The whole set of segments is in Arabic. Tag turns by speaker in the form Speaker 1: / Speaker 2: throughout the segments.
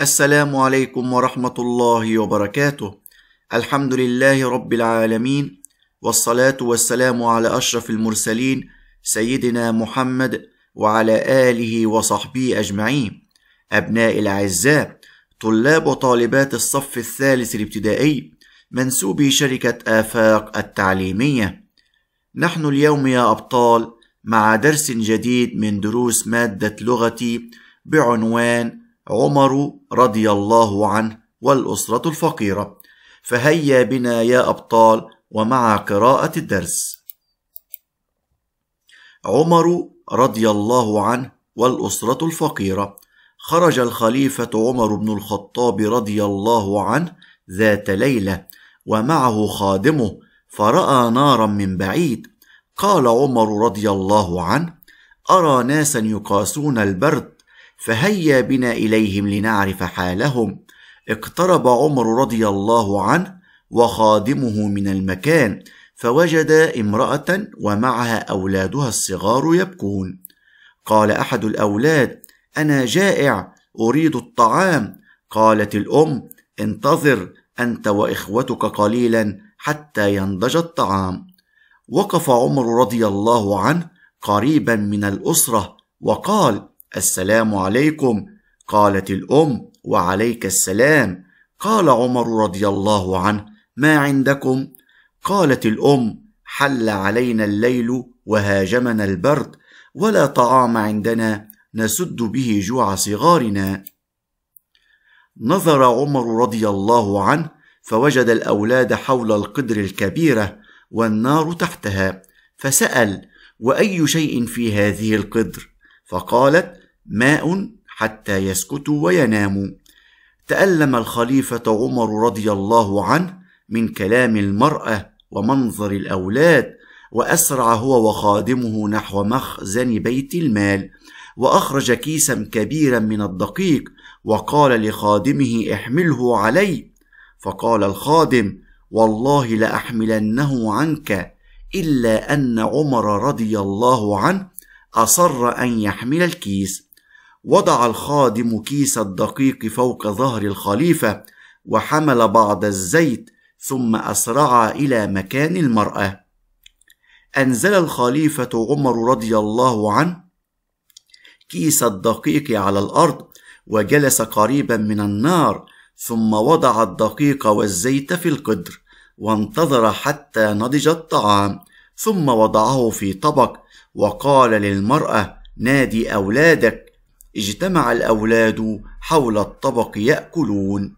Speaker 1: السلام عليكم ورحمة الله وبركاته الحمد لله رب العالمين والصلاة والسلام على أشرف المرسلين سيدنا محمد وعلى آله وصحبه أجمعين أبناء الأعزاء طلاب وطالبات الصف الثالث الابتدائي منسوبي شركة آفاق التعليمية نحن اليوم يا أبطال مع درس جديد من دروس مادة لغتي بعنوان عمر رضي الله عنه والأسرة الفقيرة فهيا بنا يا أبطال ومع قراءة الدرس عمر رضي الله عنه والأسرة الفقيرة خرج الخليفة عمر بن الخطاب رضي الله عنه ذات ليلة ومعه خادمه فرأى نارا من بعيد قال عمر رضي الله عنه أرى ناسا يقاسون البرد فهيا بنا اليهم لنعرف حالهم اقترب عمر رضي الله عنه وخادمه من المكان فوجد امراه ومعها اولادها الصغار يبكون قال احد الاولاد انا جائع اريد الطعام قالت الام انتظر انت واخوتك قليلا حتى ينضج الطعام وقف عمر رضي الله عنه قريبا من الاسره وقال السلام عليكم قالت الام وعليك السلام قال عمر رضي الله عنه ما عندكم قالت الام حل علينا الليل وهاجمنا البرد ولا طعام عندنا نسد به جوع صغارنا نظر عمر رضي الله عنه فوجد الاولاد حول القدر الكبيره والنار تحتها فسال واي شيء في هذه القدر فقالت ماء حتى يسكتوا ويناموا تألم الخليفة عمر رضي الله عنه من كلام المرأة ومنظر الأولاد وأسرع هو وخادمه نحو مخزن بيت المال وأخرج كيسا كبيرا من الدقيق وقال لخادمه احمله علي فقال الخادم والله لأحملنه عنك إلا أن عمر رضي الله عنه أصر أن يحمل الكيس وضع الخادم كيس الدقيق فوق ظهر الخليفة وحمل بعض الزيت ثم أسرع إلى مكان المرأة أنزل الخليفة عمر رضي الله عنه كيس الدقيق على الأرض وجلس قريبا من النار ثم وضع الدقيق والزيت في القدر وانتظر حتى نضج الطعام ثم وضعه في طبق وقال للمرأة نادي أولادك اجتمع الأولاد حول الطبق يأكلون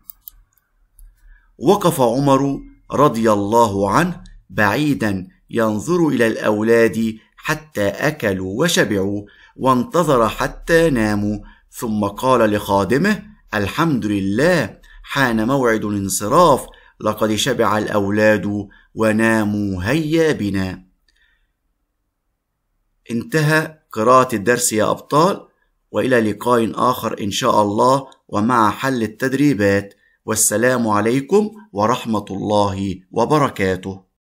Speaker 1: وقف عمر رضي الله عنه بعيدا ينظر إلى الأولاد حتى أكلوا وشبعوا وانتظر حتى ناموا ثم قال لخادمه الحمد لله حان موعد الانصراف لقد شبع الأولاد وناموا هيا بنا انتهى قراءة الدرس يا أبطال وإلى لقاء آخر إن شاء الله ومع حل التدريبات والسلام عليكم ورحمة الله وبركاته